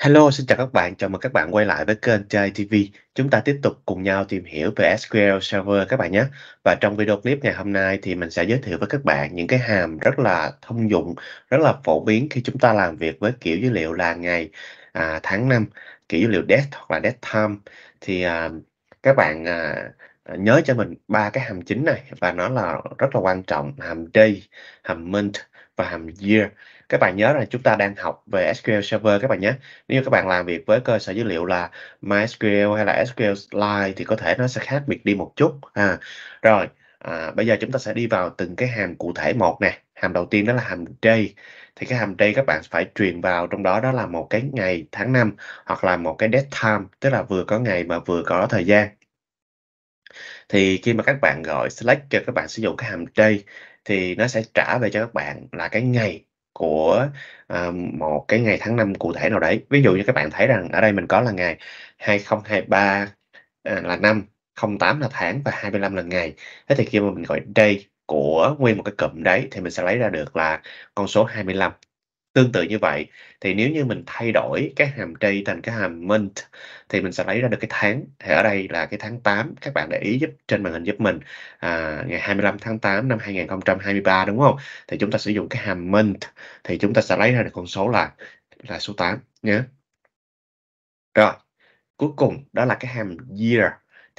Hello, xin chào các bạn. Chào mừng các bạn quay lại với kênh Chơi TV. Chúng ta tiếp tục cùng nhau tìm hiểu về SQL Server các bạn nhé. Và trong video clip ngày hôm nay thì mình sẽ giới thiệu với các bạn những cái hàm rất là thông dụng, rất là phổ biến khi chúng ta làm việc với kiểu dữ liệu là ngày, à, tháng năm, kiểu dữ liệu date hoặc là date time. Thì à, các bạn à, nhớ cho mình ba cái hàm chính này và nó là rất là quan trọng, hàm day, hàm month và hàm year các bạn nhớ là chúng ta đang học về SQL Server các bạn nhé nếu các bạn làm việc với cơ sở dữ liệu là MySQL hay là SQL Lite thì có thể nó sẽ khác biệt đi một chút à, rồi à, bây giờ chúng ta sẽ đi vào từng cái hàm cụ thể một nè hàm đầu tiên đó là hàm day thì cái hàm day các bạn phải truyền vào trong đó đó là một cái ngày tháng năm hoặc là một cái date time tức là vừa có ngày mà vừa có thời gian thì khi mà các bạn gọi select cho các bạn sử dụng cái hàm day thì nó sẽ trả về cho các bạn là cái ngày của à, một cái ngày tháng năm cụ thể nào đấy ví dụ như các bạn thấy rằng ở đây mình có là ngày 2023 à, là năm 08 là tháng và 25 là ngày thế thì khi mà mình gọi day của nguyên một cái cụm đấy thì mình sẽ lấy ra được là con số 25 Tương tự như vậy, thì nếu như mình thay đổi cái hàm day thành cái hàm month thì mình sẽ lấy ra được cái tháng. Thì ở đây là cái tháng 8, các bạn để ý giúp trên màn hình giúp mình à, ngày 25 tháng 8 năm 2023 đúng không? Thì chúng ta sử dụng cái hàm month thì chúng ta sẽ lấy ra được con số là là số 8 nhé. Rồi, cuối cùng đó là cái hàm year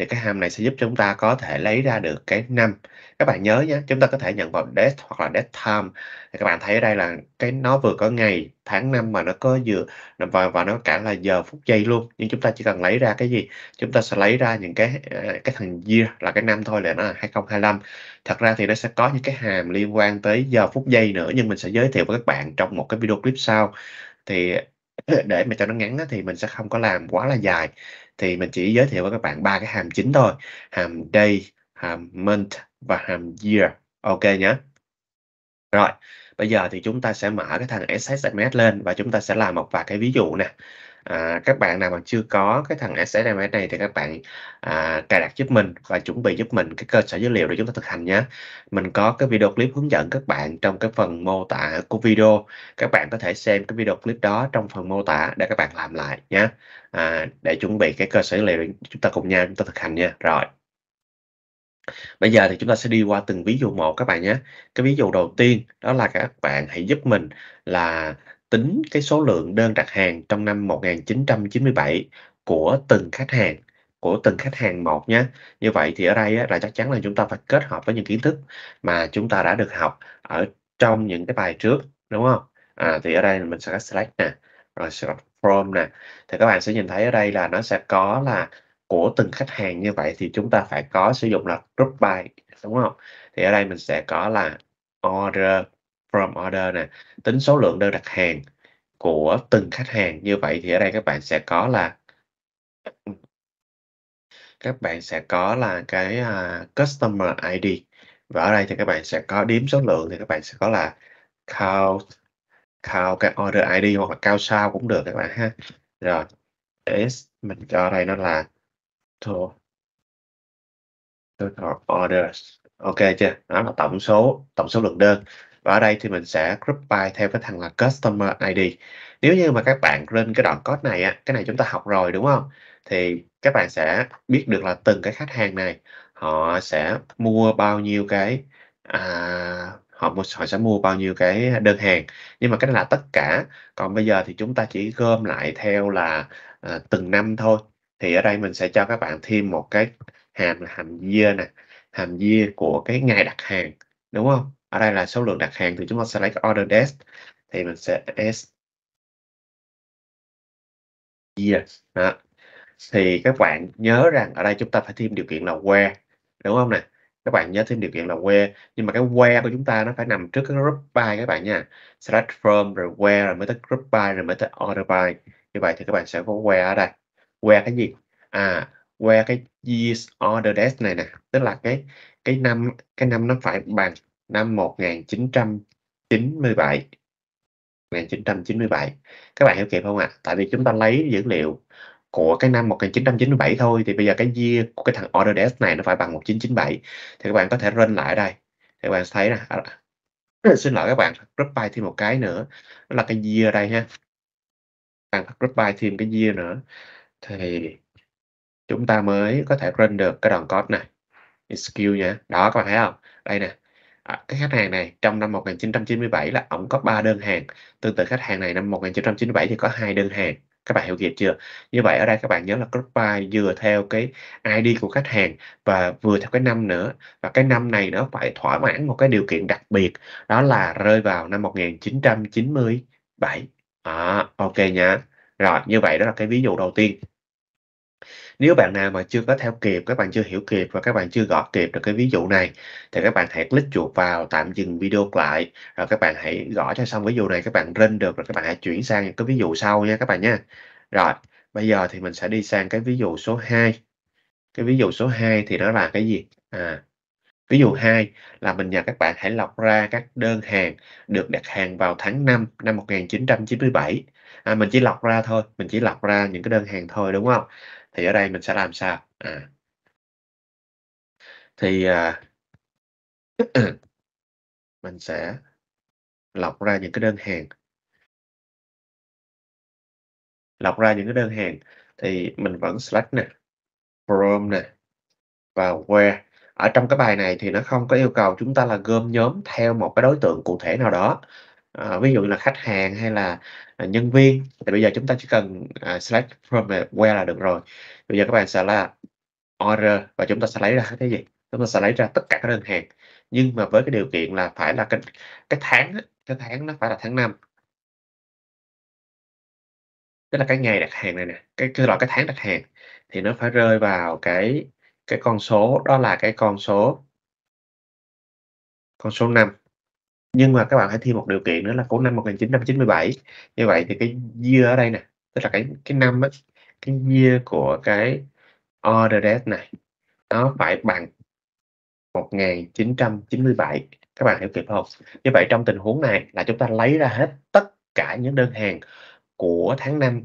thì cái hàm này sẽ giúp chúng ta có thể lấy ra được cái năm các bạn nhớ nhé chúng ta có thể nhận vào date hoặc là date time thì các bạn thấy ở đây là cái nó vừa có ngày tháng năm mà nó có giờ và và nó cả là giờ phút giây luôn nhưng chúng ta chỉ cần lấy ra cái gì chúng ta sẽ lấy ra những cái ờ, cái thằng year là cái năm thôi là nó là 2025 thật ra thì nó sẽ có những cái hàm liên quan tới giờ phút giây nữa nhưng mình sẽ giới thiệu với các bạn trong một cái video clip sau thì ờ, để mà cho nó ngắn thì mình sẽ không có làm quá là dài thì mình chỉ giới thiệu với các bạn ba cái hàm chính thôi hàm day hàm month và hàm year ok nhé rồi bây giờ thì chúng ta sẽ mở cái thằng SSMS lên và chúng ta sẽ làm một vài cái ví dụ nè à, các bạn nào mà chưa có cái thằng SSMS này thì các bạn à, cài đặt giúp mình và chuẩn bị giúp mình cái cơ sở dữ liệu để chúng ta thực hành nhé mình có cái video clip hướng dẫn các bạn trong cái phần mô tả của video các bạn có thể xem cái video clip đó trong phần mô tả để các bạn làm lại nhé à, để chuẩn bị cái cơ sở dữ liệu chúng ta cùng nhau chúng ta thực hành nha rồi Bây giờ thì chúng ta sẽ đi qua từng ví dụ một các bạn nhé. Cái ví dụ đầu tiên đó là các bạn hãy giúp mình là tính cái số lượng đơn đặt hàng trong năm 1997 của từng khách hàng của từng khách hàng một nhé. Như vậy thì ở đây là chắc chắn là chúng ta phải kết hợp với những kiến thức mà chúng ta đã được học ở trong những cái bài trước đúng không? À, thì ở đây mình sẽ có slash nè, rồi sẽ có from nè. Thì các bạn sẽ nhìn thấy ở đây là nó sẽ có là của từng khách hàng như vậy thì chúng ta phải có sử dụng là group by đúng không? Thì ở đây mình sẽ có là order from order nè tính số lượng đơn đặt hàng của từng khách hàng như vậy thì ở đây các bạn sẽ có là các bạn sẽ có là cái uh, customer ID và ở đây thì các bạn sẽ có đếm số lượng thì các bạn sẽ có là count count cái order ID hoặc là count sao cũng được các bạn ha rồi s mình cho đây nó là total total orders ok chưa đó là tổng số tổng số lượng đơn và ở đây thì mình sẽ group by theo cái thằng là customer ID nếu như mà các bạn lên cái đoạn code này á cái này chúng ta học rồi đúng không thì các bạn sẽ biết được là từng cái khách hàng này họ sẽ mua bao nhiêu cái à, họ họ sẽ mua bao nhiêu cái đơn hàng nhưng mà cái này là tất cả còn bây giờ thì chúng ta chỉ gom lại theo là à, từng năm thôi thì ở đây mình sẽ cho các bạn thêm một cái hàm là hàm year nè hàm year của cái ngày đặt hàng đúng không ở đây là số lượng đặt hàng thì chúng ta select order date thì mình sẽ s year đó. thì các bạn nhớ rằng ở đây chúng ta phải thêm điều kiện là where đúng không nè các bạn nhớ thêm điều kiện là where nhưng mà cái where của chúng ta nó phải nằm trước cái group by các bạn nha select from rồi where rồi mới tới group by rồi mới tới order by như vậy thì các bạn sẽ có where ở đây where cái gì à where cái years order date này nè tức là cái cái năm cái năm nó phải bằng năm 1997 1997 các bạn hiểu kịp không ạ à? tại vì chúng ta lấy dữ liệu của cái năm 1997 thôi thì bây giờ cái year của cái thằng order desk này nó phải bằng 1997 thì các bạn có thể run lại ở đây thì các bạn thấy nè à, à, xin lỗi các bạn group by thêm một cái nữa đó là cái year đây ha bạn group by thêm cái year nữa thì chúng ta mới có thể run được cái đoạn code này skill nha đó các bạn thấy không đây nè À, cái khách hàng này trong năm 1997 là ổng có 3 đơn hàng, tương tự khách hàng này năm 1997 thì có hai đơn hàng. Các bạn hiểu kịp chưa? Như vậy ở đây các bạn nhớ là group buy vừa theo cái ID của khách hàng và vừa theo cái năm nữa. Và cái năm này nó phải thỏa mãn một cái điều kiện đặc biệt đó là rơi vào năm 1997. À, ok nhá. Rồi, như vậy đó là cái ví dụ đầu tiên. Nếu bạn nào mà chưa có theo kịp, các bạn chưa hiểu kịp và các bạn chưa gõ kịp được cái ví dụ này thì các bạn hãy click chuột vào tạm dừng video lại rồi các bạn hãy gõ cho xong ví dụ này các bạn rên được rồi các bạn hãy chuyển sang những cái ví dụ sau nha các bạn nha. Rồi, bây giờ thì mình sẽ đi sang cái ví dụ số 2. Cái ví dụ số 2 thì nó là cái gì? À, Ví dụ 2 là mình nhờ các bạn hãy lọc ra các đơn hàng được đặt hàng vào tháng 5 năm 1997. À, mình chỉ lọc ra thôi, mình chỉ lọc ra những cái đơn hàng thôi đúng không? thì ở đây mình sẽ làm sao à. thì à, mình sẽ lọc ra những cái đơn hàng lọc ra những cái đơn hàng thì mình vẫn select nè from nè và where ở trong cái bài này thì nó không có yêu cầu chúng ta là gom nhóm theo một cái đối tượng cụ thể nào đó Ờ, ví dụ là khách hàng hay là, à, nhân viên, thì bây giờ chúng ta chỉ cần, à, select from the where là được rồi. Bây giờ các bạn sẽ là order và chúng ta sẽ lấy ra cái gì? Chúng ta sẽ lấy ra tất cả các đơn hàng, nhưng mà với cái điều kiện là phải là cái cái tháng cái tháng nó phải là tháng 5. Tức là cái ngày đặt hàng này nè, cái cái loại cái tháng đặt hàng thì nó phải rơi vào cái cái con số đó là cái con số con số 5. Nhưng mà các bạn hãy thêm một điều kiện nữa là của năm 1997. Như vậy thì cái year ở đây nè, tức là cái cái năm á, cái year của cái order date này nó phải bằng 1997 các bạn hiểu kịp không như vậy trong tình huống này là chúng ta lấy ra hết tất cả những đơn hàng của tháng 5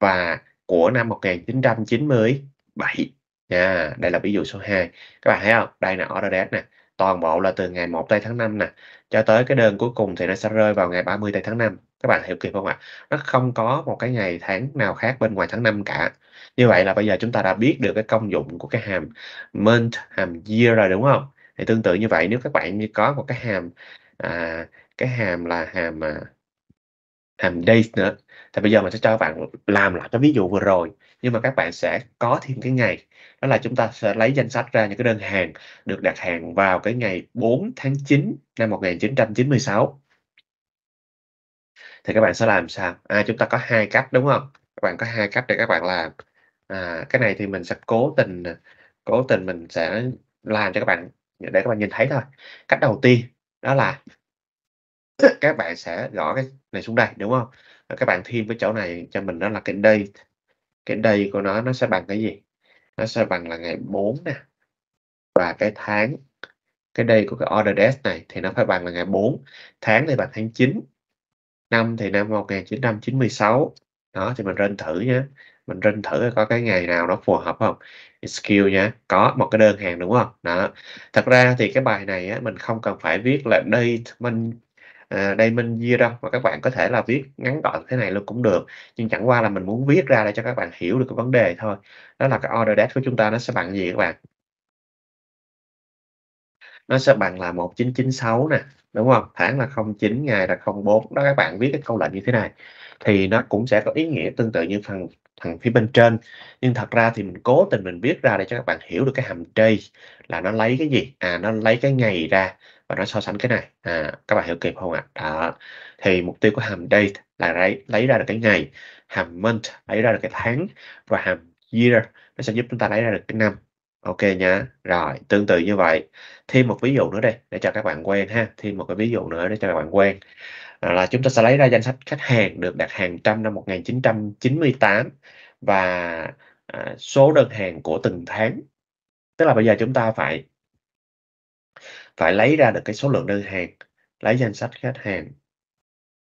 và của năm 1997 nha yeah, đây là ví dụ số 2 các bạn thấy không đây là order date nè toàn bộ là từ ngày 1 tây tháng 5 nè cho tới cái đơn cuối cùng thì nó sẽ rơi vào ngày 30 tây tháng 5 các bạn hiểu kịp không ạ nó không có một cái ngày tháng nào khác bên ngoài tháng 5 cả như vậy là bây giờ chúng ta đã biết được cái công dụng của cái hàm month hàm year rồi đúng không thì tương tự như vậy nếu các bạn có một cái hàm à, cái hàm là hàm à, hàm days nữa thì bây giờ mình sẽ cho các bạn làm lại cái ví dụ vừa rồi nhưng mà các bạn sẽ có thêm cái ngày đó là chúng ta sẽ lấy danh sách ra những cái đơn hàng được đặt hàng vào cái ngày 4 tháng 9 năm 1996 thì các bạn sẽ làm sao à, chúng ta có hai cách đúng không các bạn có hai cách để các bạn làm à, cái này thì mình sẽ cố tình cố tình mình sẽ làm cho các bạn để các bạn nhìn thấy thôi cách đầu tiên đó là các bạn sẽ gõ cái này xuống đây đúng không các bạn thêm cái chỗ này cho mình đó là cái đây cái đây của nó nó sẽ bằng cái gì nó sẽ bằng là ngày 4 nè và cái tháng cái đây của cái order date này thì nó phải bằng là ngày 4 tháng thì bằng tháng 9 năm thì năm 1996 đó thì mình rên thử nhé mình rên thử có cái ngày nào nó phù hợp không skill nhé có một cái đơn hàng đúng không đó thật ra thì cái bài này á, mình không cần phải viết là date month à, đây mình chia ra và các bạn có thể là viết ngắn gọn thế này luôn cũng được nhưng chẳng qua là mình muốn viết ra để cho các bạn hiểu được cái vấn đề thôi đó là cái order date của chúng ta nó sẽ bằng gì các bạn nó sẽ bằng là 1996 nè đúng không tháng là 09 ngày là 04 đó các bạn viết cái câu lệnh như thế này thì nó cũng sẽ có ý nghĩa tương tự như phần thằng phía bên trên nhưng thật ra thì mình cố tình mình viết ra để cho các bạn hiểu được cái hàm trade là nó lấy cái gì à nó lấy cái ngày ra và nó so sánh cái này à, các bạn hiểu kịp không ạ đó thì mục tiêu của hàm date là lấy, lấy ra được cái ngày hàm month lấy ra được cái tháng và hàm year nó sẽ giúp chúng ta lấy ra được cái năm ok nhá rồi tương tự như vậy thêm một ví dụ nữa đây để cho các bạn quen ha thêm một cái ví dụ nữa để cho các bạn quen à, là chúng ta sẽ lấy ra danh sách khách hàng được đặt hàng trăm năm 1998 và à, số đơn hàng của từng tháng tức là bây giờ chúng ta phải phải lấy ra được cái số lượng đơn hàng lấy danh sách khách hàng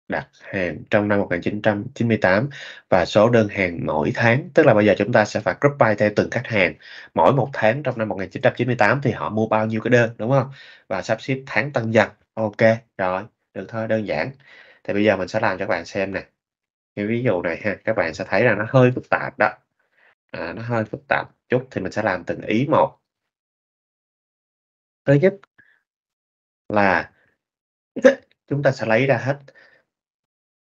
đặt hàng trong năm 1998 và số đơn hàng mỗi tháng tức là bây giờ chúng ta sẽ phải group by theo từng khách hàng mỗi một tháng trong năm 1998 thì họ mua bao nhiêu cái đơn đúng không và sắp xếp tháng tăng dần ok rồi được thôi đơn giản thì bây giờ mình sẽ làm cho các bạn xem nè cái ví dụ này ha các bạn sẽ thấy là nó hơi phức tạp đó à, nó hơi phức tạp chút thì mình sẽ làm từng ý một thứ nhất là chúng ta sẽ lấy ra hết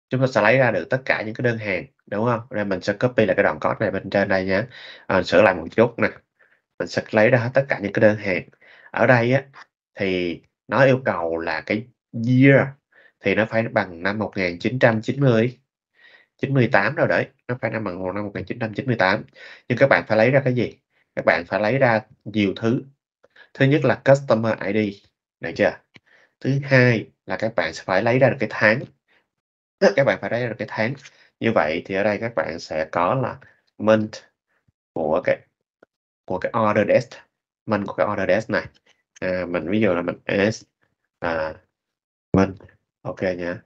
chúng ta sẽ lấy ra được tất cả những cái đơn hàng đúng không nên mình sẽ copy lại cái đoạn code này bên trên đây nhé à, sửa lại một chút nè mình sẽ lấy ra hết tất cả những cái đơn hàng ở đây á thì nó yêu cầu là cái year thì nó phải bằng năm 1990 98 rồi đấy nó phải năm bằng năm 1998 nhưng các bạn phải lấy ra cái gì các bạn phải lấy ra nhiều thứ thứ nhất là customer ID được chưa thứ hai là các bạn sẽ phải lấy ra được cái tháng dạ. các bạn phải lấy ra được cái tháng như vậy thì ở đây các bạn sẽ có là month của cái của cái order desk month của cái order desk này à, mình ví dụ là mình s là month ok nhá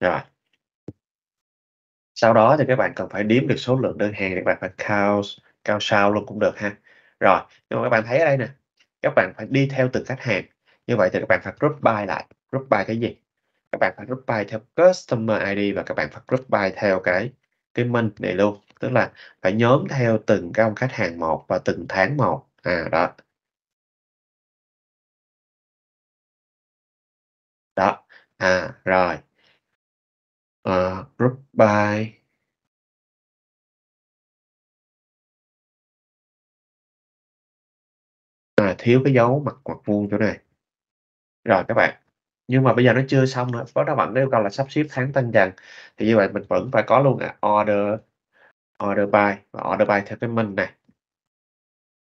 rồi sau đó thì các bạn cần phải đếm được số lượng đơn hàng để các bạn phải count count sao luôn cũng được ha rồi nhưng mà các bạn thấy ở đây nè các bạn phải đi theo từng khách hàng như vậy thì các bạn phải group by lại group by cái gì các bạn phải group by theo customer ID và các bạn phải group by theo cái cái minh này luôn tức là phải nhóm theo từng cái ông khách hàng một và từng tháng một à đó đó à rồi uh, group by à, thiếu cái dấu mặt hoặc vuông chỗ này rồi các bạn nhưng mà bây giờ nó chưa xong nữa có các bạn yêu cầu là sắp xếp tháng tân dần thì như vậy mình vẫn phải có luôn là order order by và order by theo cái mình này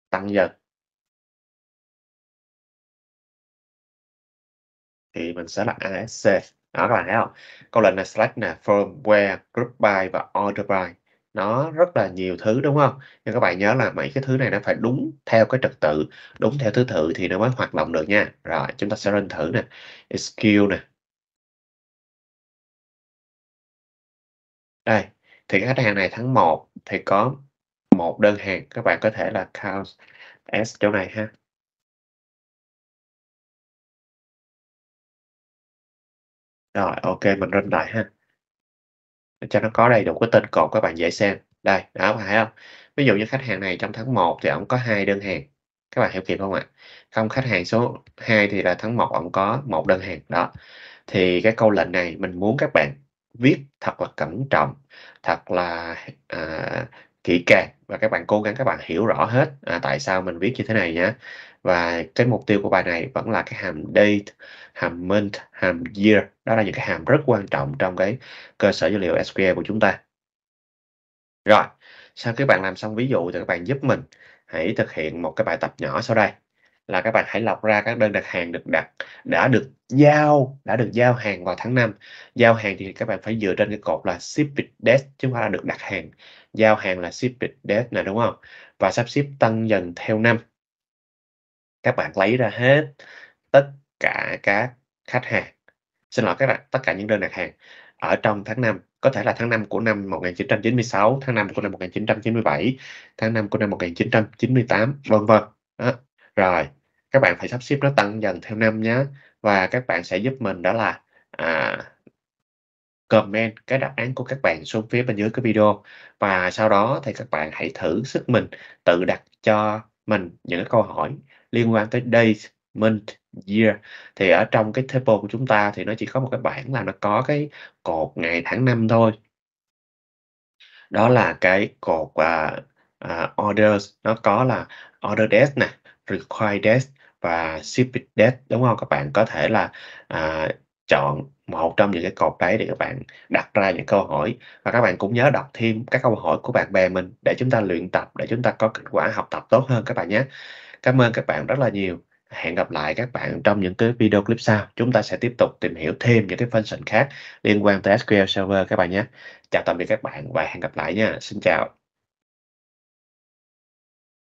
tăng dần thì mình sẽ là ASC đó các bạn thấy không câu lệnh là select nè firm where group by và order by nó rất là nhiều thứ đúng không nhưng các bạn nhớ là mấy cái thứ này nó phải đúng theo cái trật tự đúng theo thứ tự thì nó mới hoạt động được nha rồi chúng ta sẽ lên thử nè skill nè đây thì khách hàng này tháng 1 thì có một đơn hàng các bạn có thể là count s chỗ này ha rồi ok mình lên lại ha cho nó có đầy đủ cái tên cột các bạn dễ xem đây đó phải không ví dụ như khách hàng này trong tháng 1 thì ông có hai đơn hàng các bạn hiểu kịp không ạ không khách hàng số 2 thì là tháng 1 ông có một đơn hàng đó thì cái câu lệnh này mình muốn các bạn viết thật là cẩn trọng thật là à, kỹ càng và các bạn cố gắng các bạn hiểu rõ hết à, tại sao mình viết như thế này nhé và cái mục tiêu của bài này vẫn là cái hàm date hàm month hàm year đó là những cái hàm rất quan trọng trong cái cơ sở dữ liệu SQL của chúng ta rồi sau khi bạn làm xong ví dụ thì các bạn giúp mình hãy thực hiện một cái bài tập nhỏ sau đây là các bạn hãy lọc ra các đơn đặt hàng được đặt đã được giao đã được giao hàng vào tháng 5 giao hàng thì các bạn phải dựa trên cái cột là shipped date chứ không phải là được đặt hàng giao hàng là shipped date này đúng không và sắp xếp tăng dần theo năm các bạn lấy ra hết tất cả các khách hàng xin lỗi các bạn tất cả những đơn đặt hàng ở trong tháng 5 có thể là tháng 5 của năm 1996 tháng 5 của năm 1997 tháng 5 của năm 1998 vân vân đó rồi, các bạn phải sắp xếp nó tăng dần theo năm nhé và các bạn sẽ giúp mình đó là à, comment cái đáp án của các bạn xuống phía bên dưới cái video và sau đó thì các bạn hãy thử sức mình tự đặt cho mình những cái câu hỏi liên quan tới days month year thì ở trong cái table của chúng ta thì nó chỉ có một cái bảng là nó có cái cột ngày tháng năm thôi đó là cái cột uh, uh, orders nó có là order date nè Require Desk và Shipped Desk đúng không? Các bạn có thể là à, chọn một trong những cái cột đấy để các bạn đặt ra những câu hỏi và các bạn cũng nhớ đọc thêm các câu hỏi của bạn bè mình để chúng ta luyện tập để chúng ta có kết quả học tập tốt hơn các bạn nhé. Cảm ơn các bạn rất là nhiều. Hẹn gặp lại các bạn trong những cái video clip sau. Chúng ta sẽ tiếp tục tìm hiểu thêm những cái function khác liên quan tới SQL Server các bạn nhé. Chào tạm biệt các bạn và hẹn gặp lại nha. Xin chào.